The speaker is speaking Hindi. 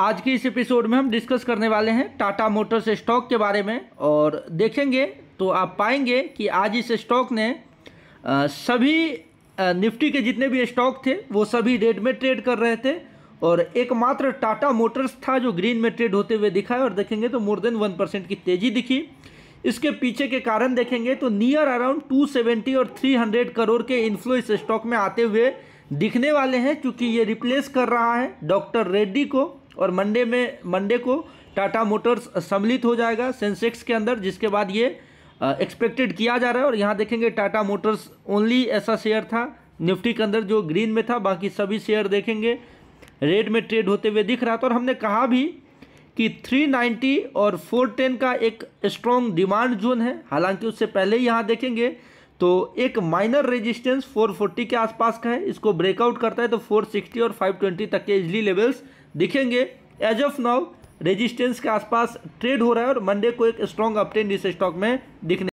आज के इस एपिसोड में हम डिस्कस करने वाले हैं टाटा मोटर्स स्टॉक के बारे में और देखेंगे तो आप पाएंगे कि आज इस स्टॉक ने सभी निफ्टी के जितने भी स्टॉक थे वो सभी रेड में ट्रेड कर रहे थे और एकमात्र टाटा मोटर्स था जो ग्रीन में ट्रेड होते हुए दिखा और देखेंगे तो मोर देन वन परसेंट की तेज़ी दिखी इसके पीछे के कारण देखेंगे तो नियर अराउंड 270 और 300 करोड़ के इन्फ्लो इस स्टॉक में आते हुए दिखने वाले हैं क्योंकि ये रिप्लेस कर रहा है डॉक्टर रेड्डी को और मंडे में मंडे को टाटा मोटर्स सम्मिलित हो जाएगा सेंसेक्स के अंदर जिसके बाद ये एक्सपेक्टेड किया जा रहा है और यहाँ देखेंगे टाटा मोटर्स ओनली ऐसा शेयर था निफ्टी के अंदर जो ग्रीन में था बाकी सभी शेयर देखेंगे रेड में ट्रेड होते हुए दिख रहा था और हमने कहा भी कि 390 और 410 का एक स्ट्रॉन्ग डिमांड जोन है हालांकि उससे पहले ही यहाँ देखेंगे तो एक माइनर रेजिस्टेंस 440 के आसपास का है इसको ब्रेकआउट करता है तो 460 और 520 तक के इजली लेवल्स दिखेंगे एज ऑफ नाउ रेजिस्टेंस के आसपास ट्रेड हो रहा है और मंडे को एक स्ट्रॉन्ग अपटेंड इस स्टॉक में दिखने